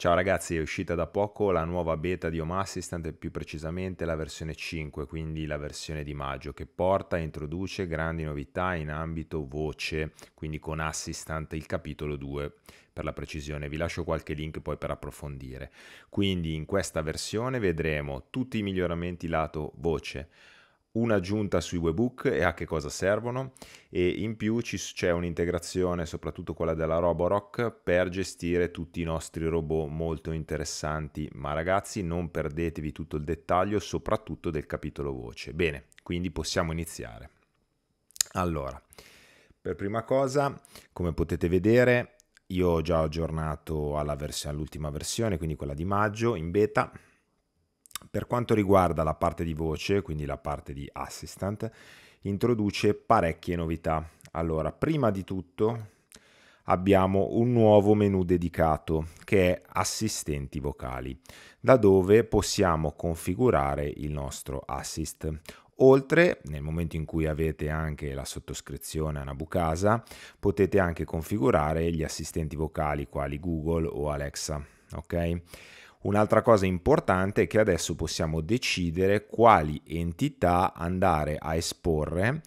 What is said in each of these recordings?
Ciao ragazzi, è uscita da poco la nuova beta di Home Assistant e più precisamente la versione 5, quindi la versione di maggio, che porta e introduce grandi novità in ambito voce, quindi con Assistant il capitolo 2 per la precisione. Vi lascio qualche link poi per approfondire. Quindi in questa versione vedremo tutti i miglioramenti lato voce, un'aggiunta sui webhook e a che cosa servono e in più c'è un'integrazione soprattutto quella della Roborock per gestire tutti i nostri robot molto interessanti ma ragazzi non perdetevi tutto il dettaglio soprattutto del capitolo voce bene quindi possiamo iniziare allora per prima cosa come potete vedere io ho già aggiornato all'ultima versione, versione quindi quella di maggio in beta per quanto riguarda la parte di voce, quindi la parte di assistant, introduce parecchie novità. Allora, prima di tutto abbiamo un nuovo menu dedicato che è assistenti vocali, da dove possiamo configurare il nostro assist. Oltre, nel momento in cui avete anche la sottoscrizione a Nabucasa, potete anche configurare gli assistenti vocali quali Google o Alexa, ok? Un'altra cosa importante è che adesso possiamo decidere quali entità andare a esporre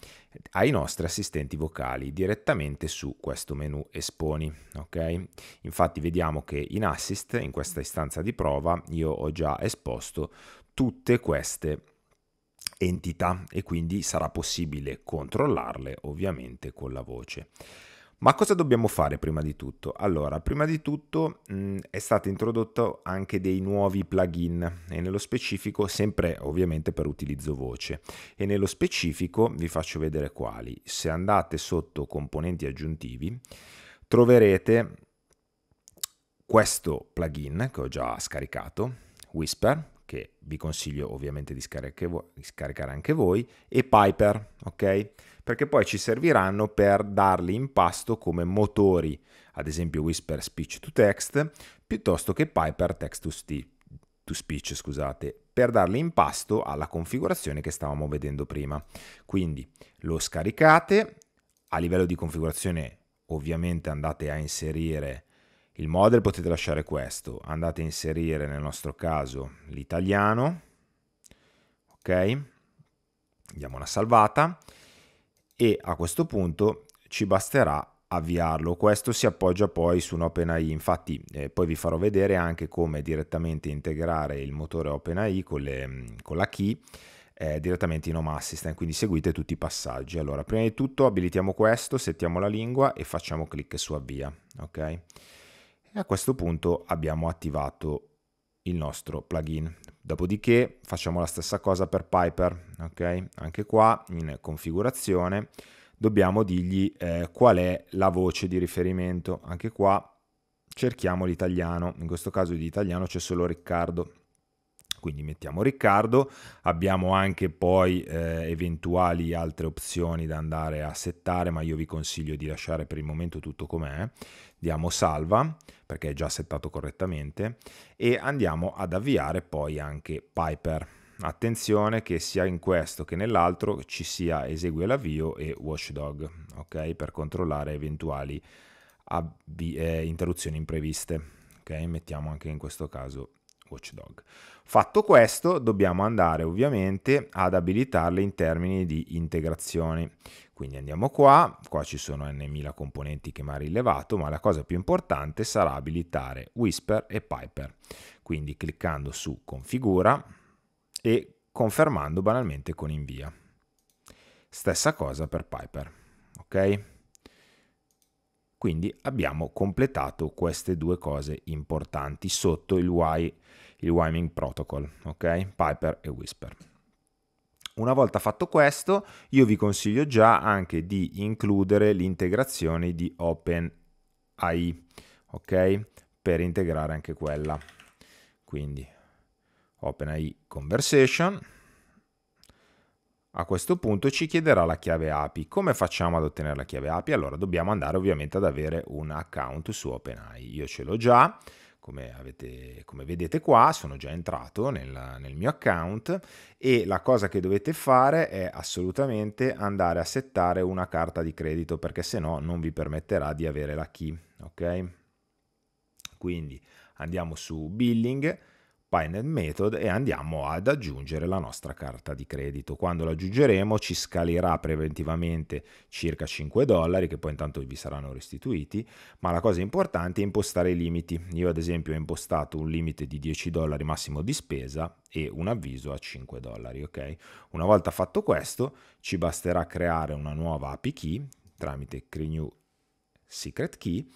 ai nostri assistenti vocali direttamente su questo menu esponi ok infatti vediamo che in assist in questa istanza di prova io ho già esposto tutte queste entità e quindi sarà possibile controllarle ovviamente con la voce ma cosa dobbiamo fare prima di tutto? Allora, prima di tutto mh, mm, è stato introdotto anche dei nuovi plugin e nello specifico sempre ovviamente per utilizzo voce e nello specifico vi faccio vedere quali. Se andate sotto componenti aggiuntivi troverete questo plugin che ho già scaricato, Whisper, che vi consiglio ovviamente di scaricare anche voi, e Piper, ok? Perché poi ci serviranno per darli in pasto come motori, ad esempio Whisper Speech to Text, piuttosto che Piper Text to Speech, scusate, per darli in pasto alla configurazione che stavamo vedendo prima. Quindi lo scaricate, a livello di configurazione ovviamente andate a inserire il model potete lasciare questo, andate a inserire nel nostro caso l'italiano, ok? Diamo una salvata e a questo punto ci basterà avviarlo. Questo si appoggia poi su un OpenAI, infatti eh, poi vi farò vedere anche come direttamente integrare il motore OpenAI con, le, mm, con la key eh, direttamente in Home Assistant, quindi seguite tutti i passaggi. Allora, prima di tutto abilitiamo questo, settiamo la lingua e facciamo clic su avvia, ok? e a questo punto abbiamo attivato il nostro plugin. Dopodiché facciamo la stessa cosa per Piper, ok? Anche qua in configurazione dobbiamo dirgli eh, qual è la voce di riferimento. Anche qua cerchiamo l'italiano, in questo caso di italiano c'è solo Riccardo, quindi mettiamo Riccardo, abbiamo anche poi eh, eventuali altre opzioni da andare a settare, ma io vi consiglio di lasciare per il momento tutto com'è, diamo salva perché è già settato correttamente e andiamo ad avviare poi anche Piper. Attenzione che sia in questo che nell'altro ci sia esegue l'avvio e watchdog, ok? Per controllare eventuali eh, interruzioni impreviste. Okay, mettiamo anche in questo caso watchdog. Fatto questo, dobbiamo andare ovviamente ad abilitarle in termini di integrazioni. Quindi andiamo qua, qua ci sono n.000 componenti che mi ha rilevato, ma la cosa più importante sarà abilitare Whisper e Piper. Quindi cliccando su configura e confermando banalmente con invia. Stessa cosa per Piper, ok? Quindi abbiamo completato queste due cose importanti sotto il, y, il Wyoming Protocol, ok? Piper e Whisper. Una volta fatto questo, io vi consiglio già anche di includere l'integrazione di OpenAI, ok? Per integrare anche quella. Quindi OpenAI Conversation a questo punto ci chiederà la chiave API. Come facciamo ad ottenere la chiave API? Allora dobbiamo andare ovviamente ad avere un account su OpenAI. Io ce l'ho già, come, avete, come, vedete qua, sono già entrato nel, nel mio account e la cosa che dovete fare è assolutamente andare a settare una carta di credito perché se no non vi permetterà di avere la key. Ok? Quindi andiamo su Billing Piner Method e andiamo ad aggiungere la nostra carta di credito. Quando la aggiungeremo ci scalerà preventivamente circa 5 dollari che poi intanto vi saranno restituiti, ma la cosa importante è impostare i limiti. Io ad esempio ho impostato un limite di 10 dollari massimo di spesa e un avviso a 5 dollari, ok? Una volta fatto questo ci basterà creare una nuova API key tramite Crenew Secret Key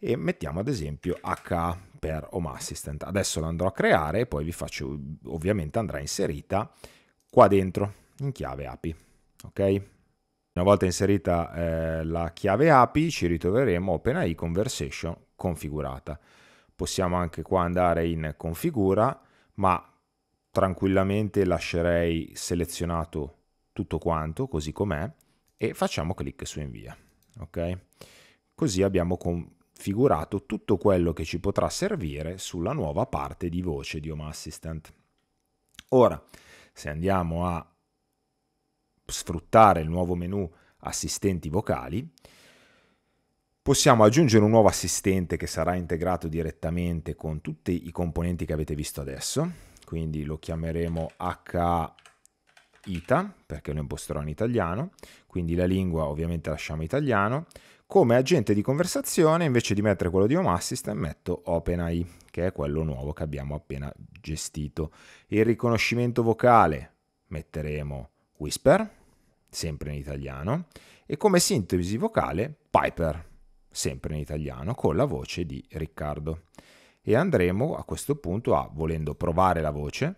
e mettiamo ad esempio H per Home Assistant. Adesso l'andrò a creare e poi vi faccio, ovviamente andrà inserita qua dentro in chiave API. Ok? Una volta inserita eh, la chiave API ci ritroveremo OpenAI Conversation configurata. Possiamo anche qua andare in configura, ma tranquillamente lascerei selezionato tutto quanto così com'è e facciamo clic su invia. Ok? Così abbiamo con figurato tutto quello che ci potrà servire sulla nuova parte di voce di Home Assistant. Ora, se andiamo a sfruttare il nuovo menu assistenti vocali, possiamo aggiungere un nuovo assistente che sarà integrato direttamente con tutti i componenti che avete visto adesso, quindi lo chiameremo HA ita, perché lo imposterò in italiano, quindi la lingua ovviamente lasciamo italiano. Come agente di conversazione, invece di mettere quello di Home Assistant, metto OpenAI, che è quello nuovo che abbiamo appena gestito. Il riconoscimento vocale metteremo Whisper, sempre in italiano, e come sintesi vocale Piper, sempre in italiano, con la voce di Riccardo. E andremo a questo punto a, volendo provare la voce,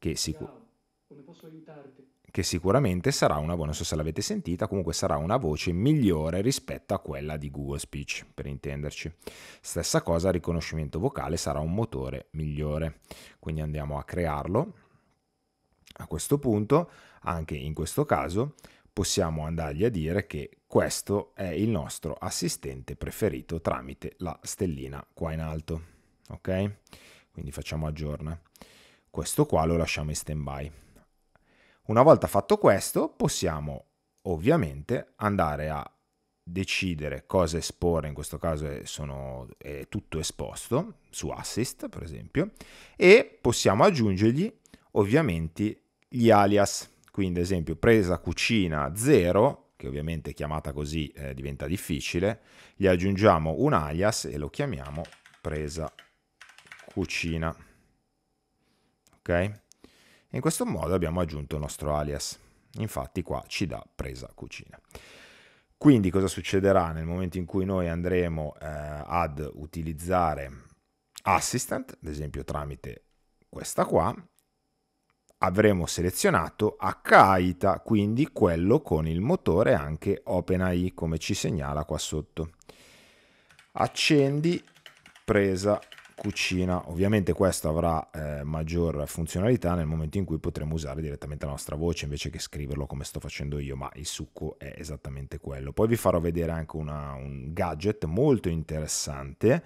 che sicuramente che sicuramente sarà una boh, non so se l'avete sentita, comunque sarà una voce migliore rispetto a quella di Google Speech, per intenderci. Stessa cosa, riconoscimento vocale sarà un motore migliore. Quindi andiamo a crearlo. A questo punto, anche in questo caso, possiamo andargli a dire che questo è il nostro assistente preferito tramite la stellina qua in alto. Ok? Quindi facciamo aggiorna. Questo qua lo lasciamo in stand by. Una volta fatto questo, possiamo ovviamente andare a decidere cosa esporre, in questo caso è, sono, è tutto esposto, su assist per esempio, e possiamo aggiungergli ovviamente gli alias, quindi ad esempio presa cucina 0, che ovviamente chiamata così eh, diventa difficile, gli aggiungiamo un alias e lo chiamiamo presa cucina. Ok? e in questo modo abbiamo aggiunto il nostro alias. Infatti qua ci dà presa cucina. Quindi cosa succederà nel momento in cui noi andremo eh, ad utilizzare assistant, ad esempio tramite questa qua, avremo selezionato HAITA, quindi quello con il motore anche OpenAI, come ci segnala qua sotto. Accendi presa cucina. Ovviamente questo avrà eh, maggior funzionalità nel momento in cui potremo usare direttamente la nostra voce invece che scriverlo come sto facendo io, ma il succo è esattamente quello. Poi vi farò vedere anche una, un gadget molto interessante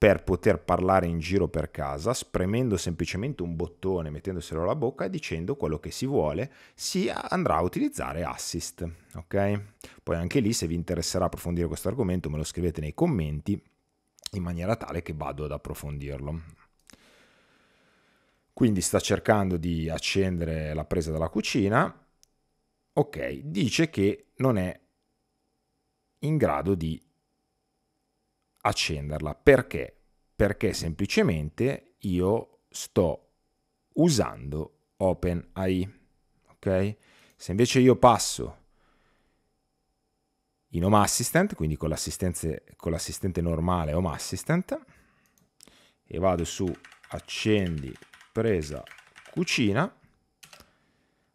per poter parlare in giro per casa, spremendo semplicemente un bottone, mettendoselo alla bocca e dicendo quello che si vuole, si andrà a utilizzare assist, ok? Poi anche lì se vi interesserà approfondire questo argomento me lo scrivete nei commenti in maniera tale che vado ad approfondirlo. Quindi sta cercando di accendere la presa della cucina. Ok, dice che non è in grado di accenderla. Perché? Perché semplicemente io sto usando OpenAI. Ok? Se invece io passo in Home Assistant, quindi con, con l'assistente normale Home Assistant, e vado su accendi presa cucina,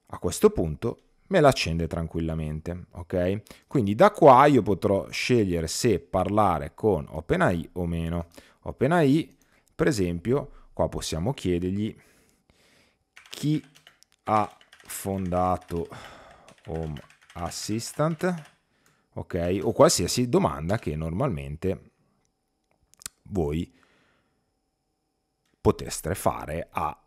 a questo punto me la accende tranquillamente, ok? Quindi da qua io potrò scegliere se parlare con OpenAI o meno. OpenAI, per esempio, qua possiamo chiedergli chi ha fondato Home Assistant ok? O qualsiasi domanda che normalmente voi poteste fare a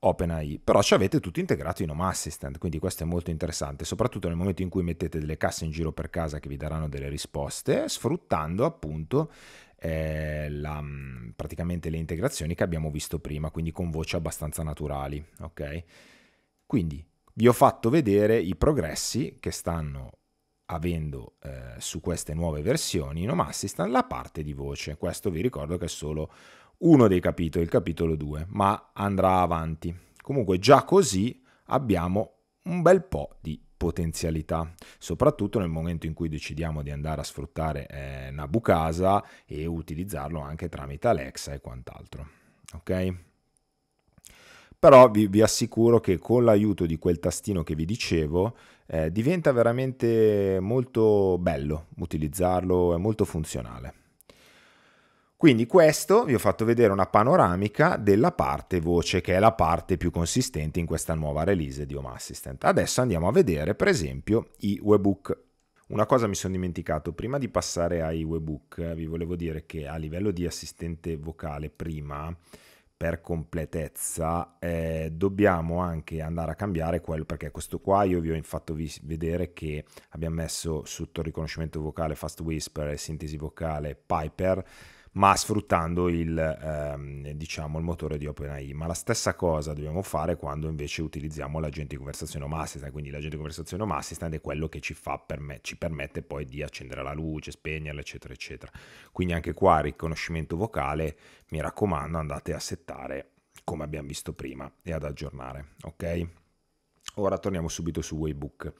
OpenAI, però ci avete tutto integrato in Home Assistant, quindi questo è molto interessante, soprattutto nel momento in cui mettete delle casse in giro per casa che vi daranno delle risposte, sfruttando appunto eh, la, mm, praticamente le integrazioni che abbiamo visto prima, quindi con voci abbastanza naturali, ok? Quindi vi ho fatto vedere i progressi che stanno avendo eh, su queste nuove versioni in Home Assistant la parte di voce. Questo vi ricordo che è solo uno dei capitoli, il capitolo 2, ma andrà avanti. Comunque già così abbiamo un bel po' di potenzialità, soprattutto nel momento in cui decidiamo di andare a sfruttare eh, Nabucasa e utilizzarlo anche tramite Alexa e quant'altro. Ok? però vi, vi assicuro che con l'aiuto di quel tastino che vi dicevo eh, diventa veramente molto bello utilizzarlo, è molto funzionale. Quindi questo vi ho fatto vedere una panoramica della parte voce che è la parte più consistente in questa nuova release di Home Assistant. Adesso andiamo a vedere per esempio i webhook. Una cosa mi sono dimenticato, prima di passare ai webhook eh, vi volevo dire che a livello di assistente vocale prima per completezza eh, dobbiamo anche andare a cambiare quello perché questo qua io vi ho fatto vis- vedere che abbiamo messo sotto riconoscimento vocale fast whisper e sintesi vocale Piper ma sfruttando il, ehm, diciamo, il motore di OpenAI. Ma la stessa cosa dobbiamo fare quando invece utilizziamo l'agente di conversazione home assistant, quindi l'agente di conversazione home assistant è quello che ci, perme- ci permette poi di accendere la luce, spegnerla, eccetera, eccetera. Quindi anche qua riconoscimento vocale, mi raccomando, andate a settare come abbiamo visto prima e ad aggiornare, ok? Ora torniamo subito su Waybook.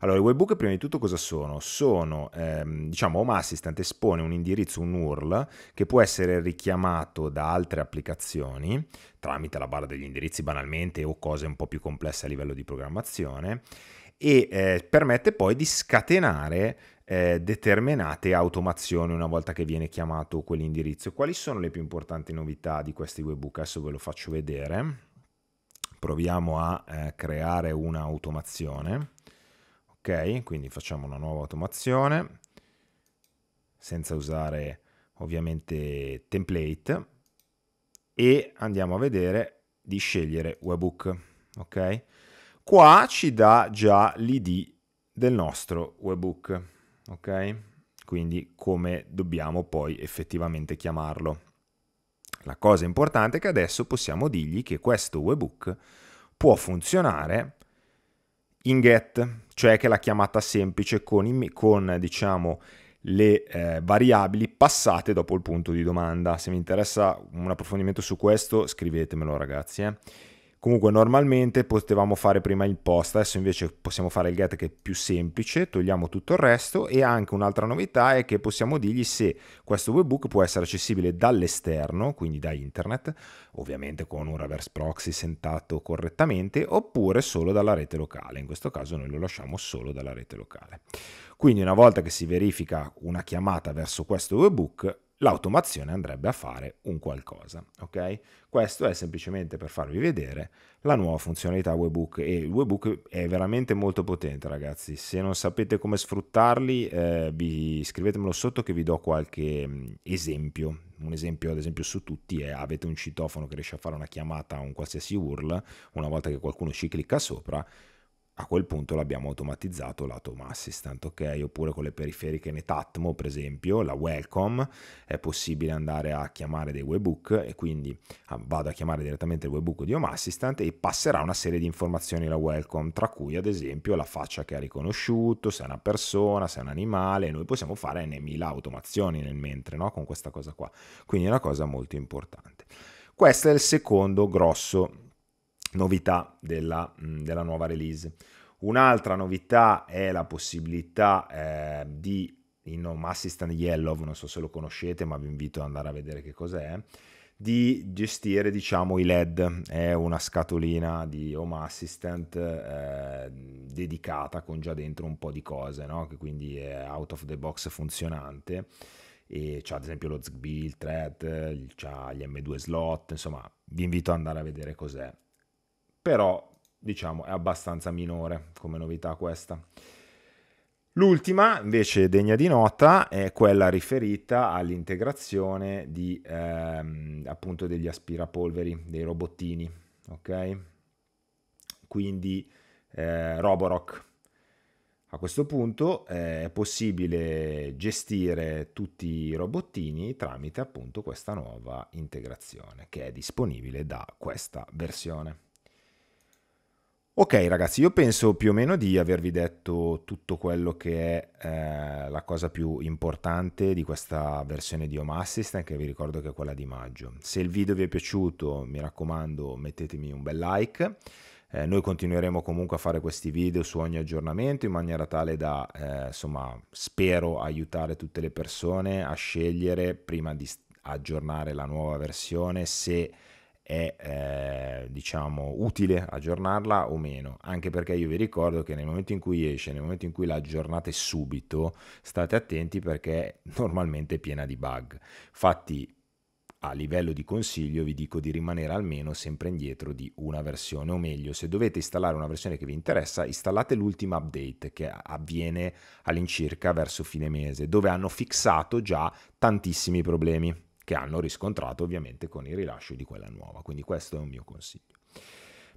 Allora, i webhook prima di tutto cosa sono? Sono, ehm, diciamo, Home Assistant espone un indirizzo, un URL, che può essere richiamato da altre applicazioni tramite la barra degli indirizzi banalmente o cose un po' più complesse a livello di programmazione e eh, permette poi di scatenare eh, determinate automazioni una volta che viene chiamato quell'indirizzo. Quali sono le più importanti novità di questi webhook? Adesso ve lo faccio vedere. Proviamo a eh, creare un'automazione quindi facciamo una nuova automazione senza usare ovviamente template e andiamo a vedere di scegliere webhook ok qua ci dà già l'id del nostro webhook ok quindi come dobbiamo poi effettivamente chiamarlo la cosa importante è che adesso possiamo dirgli che questo webhook può funzionare in get, cioè che è la chiamata semplice con, con diciamo, le eh, variabili passate dopo il punto di domanda. Se vi interessa un approfondimento su questo, scrivetemelo ragazzi. Eh. Comunque normalmente potevamo fare prima il post, adesso invece possiamo fare il get che è più semplice, togliamo tutto il resto e anche un'altra novità è che possiamo dirgli se questo webbook può essere accessibile dall'esterno, quindi da internet, ovviamente con un reverse proxy sentato correttamente, oppure solo dalla rete locale, in questo caso noi lo lasciamo solo dalla rete locale. Quindi una volta che si verifica una chiamata verso questo webbook, l'automazione andrebbe a fare un qualcosa. Ok? Questo è semplicemente per farvi vedere la nuova funzionalità webbook e il webbook è veramente molto potente ragazzi, se non sapete come sfruttarli eh, vi, scrivetemelo sotto che vi do qualche mm, esempio. Un esempio ad esempio su tutti è avete un citofono che riesce a fare una chiamata a un qualsiasi URL, una volta che qualcuno ci clicca sopra a quel punto l'abbiamo automatizzato l'Atom Assistant, ok? Oppure con le periferiche Netatmo, per esempio, la Welcome, è possibile andare a chiamare dei webhook e quindi ah, vado a chiamare direttamente il webhook di Home Assistant e passerà una serie di informazioni la Welcome, tra cui ad esempio la faccia che ha riconosciuto, se è una persona, se è un animale, noi possiamo fare n automazioni nel mentre, no? Con questa cosa qua. Quindi è una cosa molto importante. Questo è il secondo grosso novità della, della nuova release. Un'altra novità è la possibilità eh, di in Home Assistant Yellow, non so se lo conoscete, ma vi invito ad andare a vedere che cos'è, di gestire diciamo i LED, è una scatolina di Home Assistant eh, dedicata con già dentro un po' di cose, no? che quindi è out of the box funzionante e c'ha ad esempio lo ZB, il Thread, c'ha gli M2 slot, insomma vi invito ad andare a vedere cos'è però diciamo è abbastanza minore come novità questa. L'ultima invece degna di nota è quella riferita all'integrazione di, ehm, appunto degli aspirapolveri, dei robottini, ok? Quindi eh, Roborock. A questo punto eh, è possibile gestire tutti i robottini tramite appunto questa nuova integrazione che è disponibile da questa versione. Ok ragazzi, io penso più o meno di avervi detto tutto quello che è eh, la cosa più importante di questa versione di Home Assistant che vi ricordo che è quella di maggio. Se il video vi è piaciuto mi raccomando mettetemi un bel like. Eh, noi continueremo comunque a fare questi video su ogni aggiornamento in maniera tale da, eh, insomma, spero aiutare tutte le persone a scegliere prima di aggiornare la nuova versione se è eh, diciamo utile aggiornarla o meno anche perché io vi ricordo che nel momento in cui esce nel momento in cui la aggiornate subito state attenti perché normalmente è piena di bug infatti a livello di consiglio vi dico di rimanere almeno sempre indietro di una versione o meglio se dovete installare una versione che vi interessa installate l'ultima update che avviene all'incirca verso fine mese dove hanno fissato già tantissimi problemi che hanno riscontrato ovviamente con il rilascio di quella nuova. Quindi questo è un mio consiglio.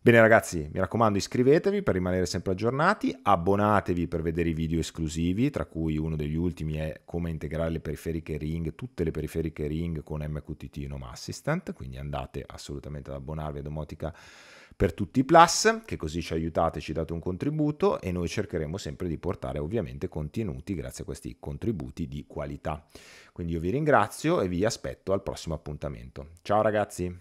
Bene ragazzi, mi raccomando iscrivetevi per rimanere sempre aggiornati, abbonatevi per vedere i video esclusivi, tra cui uno degli ultimi è come integrare le periferiche ring, tutte le periferiche ring con MQTT Home Assistant, quindi andate assolutamente ad abbonarvi a Domotica per tutti i plus, che così ci aiutate, e ci date un contributo e noi cercheremo sempre di portare ovviamente contenuti grazie a questi contributi di qualità. Quindi io vi ringrazio e vi aspetto al prossimo appuntamento. Ciao ragazzi!